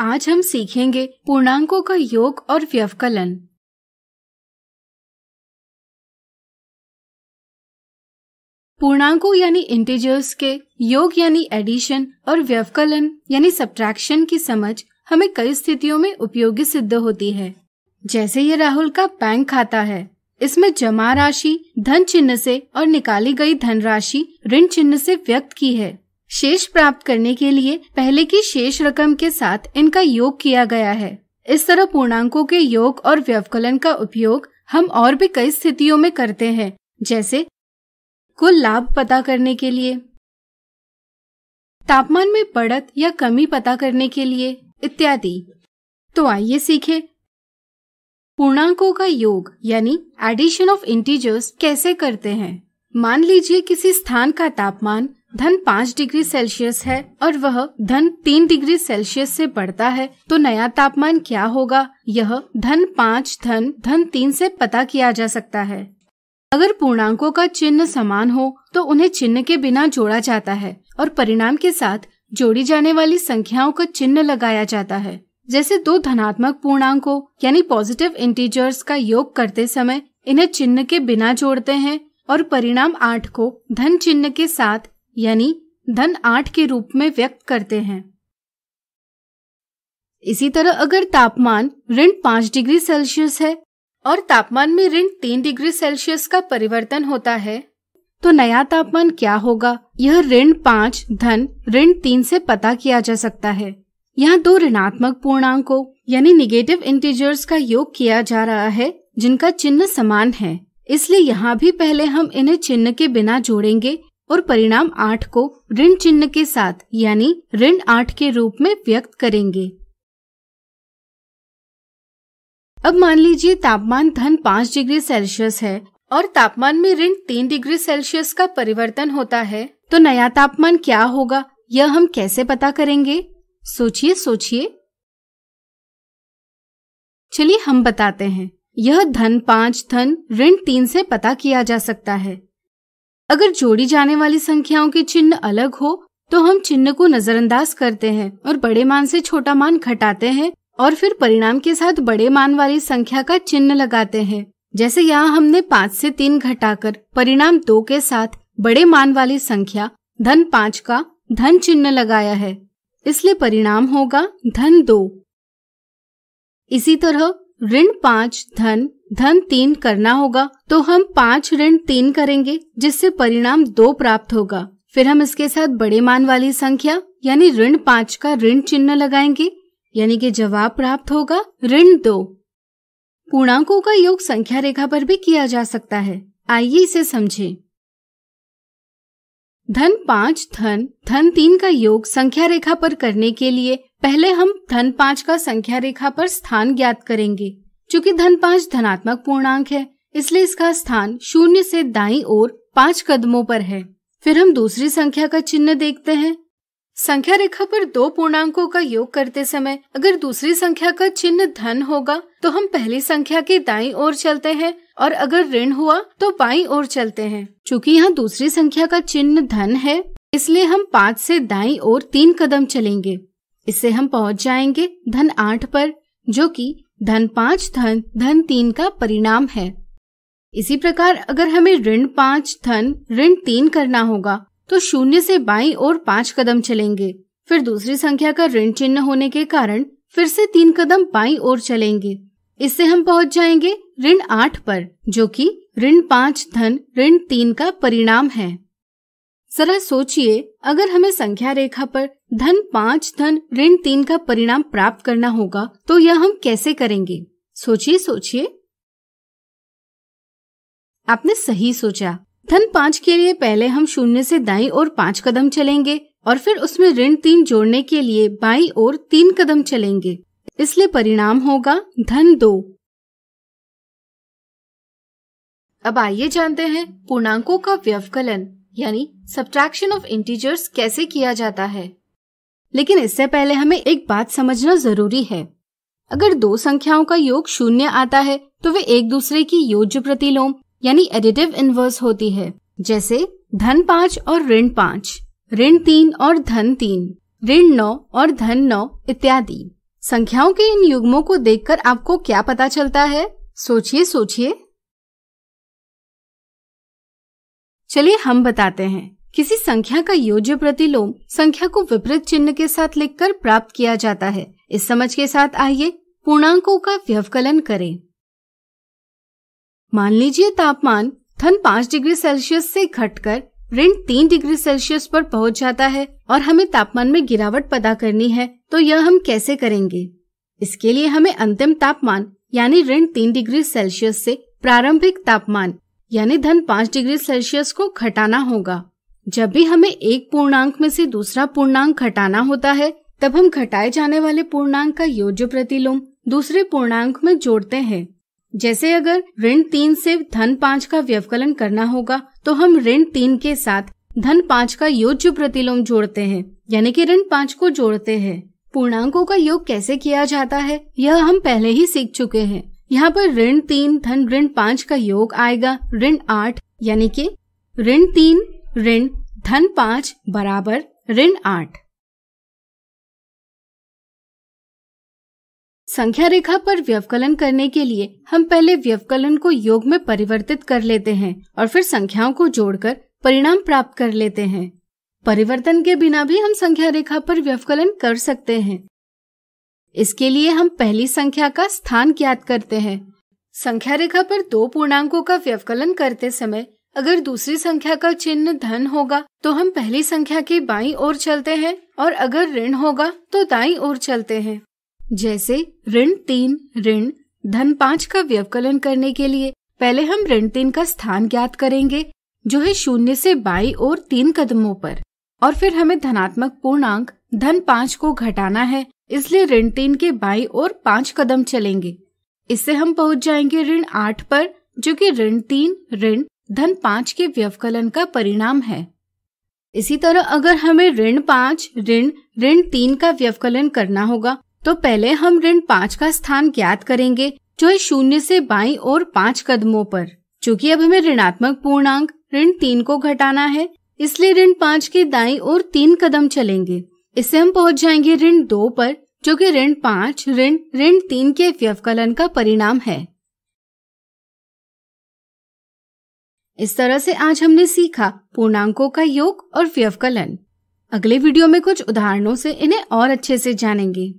आज हम सीखेंगे पूर्णांकों का योग और व्यवकलन पूर्णांकों यानी इंटीजर्स के योग यानी एडिशन और व्यवकलन यानी सब्ट्रैक्शन की समझ हमें कई स्थितियों में उपयोगी सिद्ध होती है जैसे ये राहुल का बैंक खाता है इसमें जमा राशि धन चिन्ह से और निकाली गई धन राशि ऋण चिन्ह से व्यक्त की है शेष प्राप्त करने के लिए पहले की शेष रकम के साथ इनका योग किया गया है इस तरह पूर्णांकों के योग और व्यवकलन का उपयोग हम और भी कई स्थितियों में करते हैं जैसे कुल लाभ पता करने के लिए तापमान में बढ़त या कमी पता करने के लिए इत्यादि तो आइए सीखें पूर्णांकों का योग यानी एडिशन ऑफ इंटीजर्स कैसे करते हैं मान लीजिए किसी स्थान का तापमान धन पाँच डिग्री सेल्सियस है और वह धन तीन डिग्री सेल्सियस से बढ़ता है तो नया तापमान क्या होगा यह धन पाँच धन धन तीन से पता किया जा सकता है अगर पूर्णांकों का चिन्ह समान हो तो उन्हें चिन्ह के बिना जोड़ा जाता है और परिणाम के साथ जोड़ी जाने वाली संख्याओं का चिन्ह लगाया जाता है जैसे दो धनात्मक पूर्णांकों यानी पॉजिटिव इंटीजर्स का योग करते समय इन्हें चिन्ह के बिना जोड़ते हैं और परिणाम आठ को धन चिन्ह के साथ यानी धन आठ के रूप में व्यक्त करते हैं इसी तरह अगर तापमान ऋण पांच डिग्री सेल्सियस है और तापमान में ऋण तीन डिग्री सेल्सियस का परिवर्तन होता है तो नया तापमान क्या होगा यह ऋण पांच धन ऋण तीन से पता किया जा सकता है यहाँ दो ऋणात्मक पूर्णांकों यानी निगेटिव इंटीजर्स का योग किया जा रहा है जिनका चिन्ह समान है इसलिए यहाँ भी पहले हम इन्हें चिन्ह के बिना जोड़ेंगे और परिणाम आठ को ऋण चिन्ह के साथ यानी ऋण आठ के रूप में व्यक्त करेंगे अब मान लीजिए तापमान धन पाँच डिग्री सेल्सियस है और तापमान में ऋण तीन डिग्री सेल्सियस का परिवर्तन होता है तो नया तापमान क्या होगा यह हम कैसे पता करेंगे सोचिए सोचिए चलिए हम बताते हैं यह धन पाँच धन ऋण तीन से पता किया जा सकता है अगर जोड़ी जाने वाली संख्याओं के चिन्ह अलग हो तो हम चिन्ह को नजरअंदाज करते हैं और बड़े मान से छोटा मान घटाते हैं और फिर परिणाम के साथ बड़े मान वाली संख्या का चिन्ह लगाते हैं जैसे यहाँ हमने पाँच से तीन घटाकर परिणाम दो के साथ बड़े मान वाली संख्या धन पाँच का धन चिन्ह लगाया है इसलिए परिणाम होगा धन दो इसी तरह ऋण पाँच धन धन तीन करना होगा तो हम पाँच ऋण तीन करेंगे जिससे परिणाम दो प्राप्त होगा फिर हम इसके साथ बड़े मान वाली संख्या यानी ऋण पाँच का ऋण चिन्ह लगाएंगे यानी कि जवाब प्राप्त होगा ऋण दो पूर्णांकों का योग संख्या रेखा पर भी किया जा सकता है आइए इसे समझें। धन पाँच धन धन तीन का योग संख्या रेखा पर करने के लिए पहले हम धन पाँच का संख्या रेखा पर स्थान ज्ञात करेंगे चूँकि धन पाँच धनात्मक पूर्णांक है इसलिए इसका स्थान शून्य से दाई और पाँच कदमों पर है फिर हम दूसरी संख्या का चिन्ह देखते हैं संख्या रेखा पर दो पूर्णांकों का योग करते समय अगर दूसरी संख्या का चिन्ह धन होगा तो हम पहली संख्या के दाई ओर चलते हैं और अगर ऋण हुआ तो बाई ओर चलते हैं चूँकि यहाँ दूसरी संख्या का चिन्ह धन है इसलिए हम पाँच से दाई ओर तीन कदम चलेंगे इससे हम पहुँच जाएंगे धन आठ पर जो कि धन पाँच धन धन तीन का परिणाम है इसी प्रकार अगर हमें ऋण पाँच धन ऋण तीन करना होगा तो शून्य से बाई और पांच कदम चलेंगे फिर दूसरी संख्या का ऋण चिन्ह होने के कारण फिर से तीन कदम बाई और चलेंगे इससे हम पहुंच जाएंगे ऋण आठ पर जो कि ऋण पाँच धन ऋण तीन का परिणाम है जरा सोचिए अगर हमें संख्या रेखा पर धन पाँच धन ऋण तीन का परिणाम प्राप्त करना होगा तो यह हम कैसे करेंगे सोचिए सोचिए आपने सही सोचा धन पाँच के लिए पहले हम शून्य से दाई और पाँच कदम चलेंगे और फिर उसमें ऋण तीन जोड़ने के लिए बाई और तीन कदम चलेंगे इसलिए परिणाम होगा धन दो अब आइए जानते हैं पूर्णांकों का व्यवकलन यानी सब्ट्रैक्शन ऑफ इंटीजर्स कैसे किया जाता है लेकिन इससे पहले हमें एक बात समझना जरूरी है अगर दो संख्याओं का योग शून्य आता है तो वे एक दूसरे की योज्य प्रतिलोम यानी एडिटिव इन्वर्स होती है जैसे धन पाँच और ऋण पाँच ऋण तीन और धन तीन ऋण नौ और धन नौ इत्यादि संख्याओं के इन युग्मों को देखकर आपको क्या पता चलता है सोचिए सोचिए चलिए हम बताते हैं किसी संख्या का योज्य प्रतिलोम संख्या को विपरीत चिन्ह के साथ लिखकर प्राप्त किया जाता है इस समझ के साथ आइए पूर्णांकों का व्यवकलन करें मान लीजिए तापमान थन पाँच डिग्री सेल्सियस से घटकर ऋण तीन डिग्री सेल्सियस पर पहुंच जाता है और हमें तापमान में गिरावट पता करनी है तो यह हम कैसे करेंगे इसके लिए हमें अंतिम तापमान यानी ऋण तीन डिग्री सेल्सियस से प्रारंभिक तापमान यानी धन पाँच डिग्री सेल्सियस को घटाना होगा जब भी हमें एक पूर्णांक में से दूसरा पूर्णांक घटाना होता है तब हम घटाए जाने वाले पूर्णांक का योज्य प्रतिलोम दूसरे पूर्णांक में जोड़ते हैं जैसे अगर ऋण तीन से धन पाँच का व्यवकलन करना होगा तो हम ऋण तीन के साथ धन पाँच का योज्य प्रतिलोम जोड़ते हैं यानी कि ऋण पाँच को जोड़ते हैं पूर्णांकों का योग कैसे किया जाता है यह हम पहले ही सीख चुके हैं यहाँ पर ऋण तीन धन ऋण पाँच का योग आएगा ऋण आठ यानी कि ऋण तीन ऋण धन पाँच बराबर ऋण आठ संख्या रेखा पर व्यवकलन करने के लिए हम पहले व्यवकलन को योग में परिवर्तित कर लेते हैं और फिर संख्याओं को जोड़कर परिणाम प्राप्त कर लेते हैं परिवर्तन के बिना भी हम संख्या रेखा पर व्यवकलन कर सकते हैं इसके लिए हम पहली संख्या का स्थान ज्ञात करते हैं संख्या रेखा पर दो पूर्णांकों का व्यवकलन करते समय अगर दूसरी संख्या का चिन्ह धन होगा तो हम पहली संख्या के बाईं ओर चलते हैं और अगर ऋण होगा तो दाईं ओर चलते हैं जैसे ऋण तीन ऋण धन पाँच का व्यवकलन करने के लिए पहले हम ऋण तीन का स्थान ज्ञात करेंगे जो है शून्य से बाई और तीन कदमों पर और फिर हमें धनात्मक पूर्णांक धन पाँच को घटाना है इसलिए ऋण तीन के बाई और पाँच कदम चलेंगे इससे हम पहुंच जाएंगे ऋण आठ पर जो कि ऋण तीन ऋण धन पाँच के व्यवकलन का परिणाम है इसी तरह अगर हमें ऋण पाँच ऋण ऋण तीन का व्यवकलन करना होगा तो पहले हम ऋण पाँच का स्थान ज्ञात करेंगे जो है शून्य से बाई और पाँच कदमों पर चूंकि अब हमें ऋणात्मक पूर्णांक ऋण तीन को घटाना है इसलिए ऋण पाँच के दाई और तीन कदम चलेंगे इससे हम पहुँच जाएंगे ऋण दो पर जो कि ऋण पाँच ऋण ऋण तीन के व्यवकलन का परिणाम है इस तरह से आज हमने सीखा पूर्णांकों का योग और व्यवकलन अगले वीडियो में कुछ उदाहरणों से इन्हें और अच्छे से जानेंगे